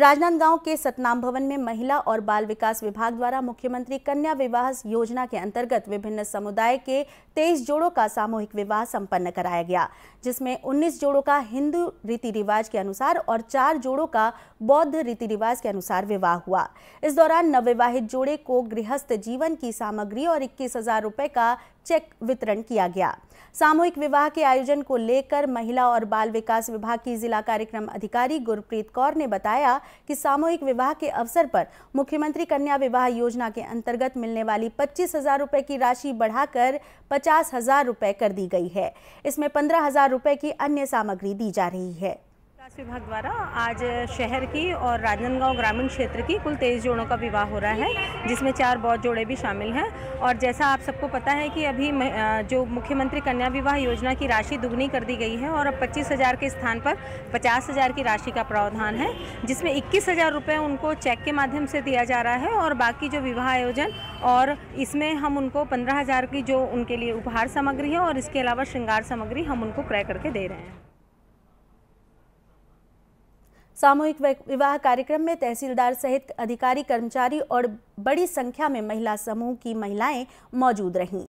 राजनांदगांव के सतनाम भवन में महिला और बाल विकास विभाग द्वारा मुख्यमंत्री कन्या विवाह योजना के अंतर्गत विभिन्न समुदाय के 23 जोड़ों का सामूहिक विवाह संपन्न कराया गया जिसमें 19 जोड़ों का हिंदू रीति रिवाज के अनुसार और चार जोड़ों का बौद्ध रीति रिवाज के अनुसार विवाह हुआ इस दौरान नवविवाहित जोड़े को गृहस्थ जीवन की सामग्री और इक्कीस हजार रुपए का चेक वितरण किया गया सामूहिक विवाह के आयोजन को लेकर महिला और बाल विकास विभाग की जिला कार्यक्रम अधिकारी गुरप्रीत कौर ने बताया कि सामूहिक विवाह के अवसर पर मुख्यमंत्री कन्या विवाह योजना के अंतर्गत मिलने वाली पच्चीस हजार रुपए की राशि बढ़ाकर पचास हजार रुपए कर दी गई है इसमें पंद्रह हजार रुपए की अन्य सामग्री दी जा रही है विकास विभाग द्वारा आज शहर की और राजनांदगांव ग्रामीण क्षेत्र की कुल तेईस जोड़ों का विवाह हो रहा है जिसमें चार बौद्ध जोड़े भी शामिल हैं और जैसा आप सबको पता है कि अभी जो मुख्यमंत्री कन्या विवाह योजना की राशि दुगनी कर दी गई है और अब पच्चीस हज़ार के स्थान पर पचास हज़ार की राशि का प्रावधान है जिसमें इक्कीस हज़ार रुपये उनको चेक के माध्यम से दिया जा रहा है और बाकी जो विवाह आयोजन और इसमें हम उनको पंद्रह हज़ार की जो उनके लिए उपहार सामग्री है और इसके अलावा श्रृंगार सामग्री हम उनको क्रय करके दे रहे हैं सामूहिक विवाह कार्यक्रम में तहसीलदार सहित अधिकारी कर्मचारी और बड़ी संख्या में महिला समूह की महिलाएं मौजूद रहीं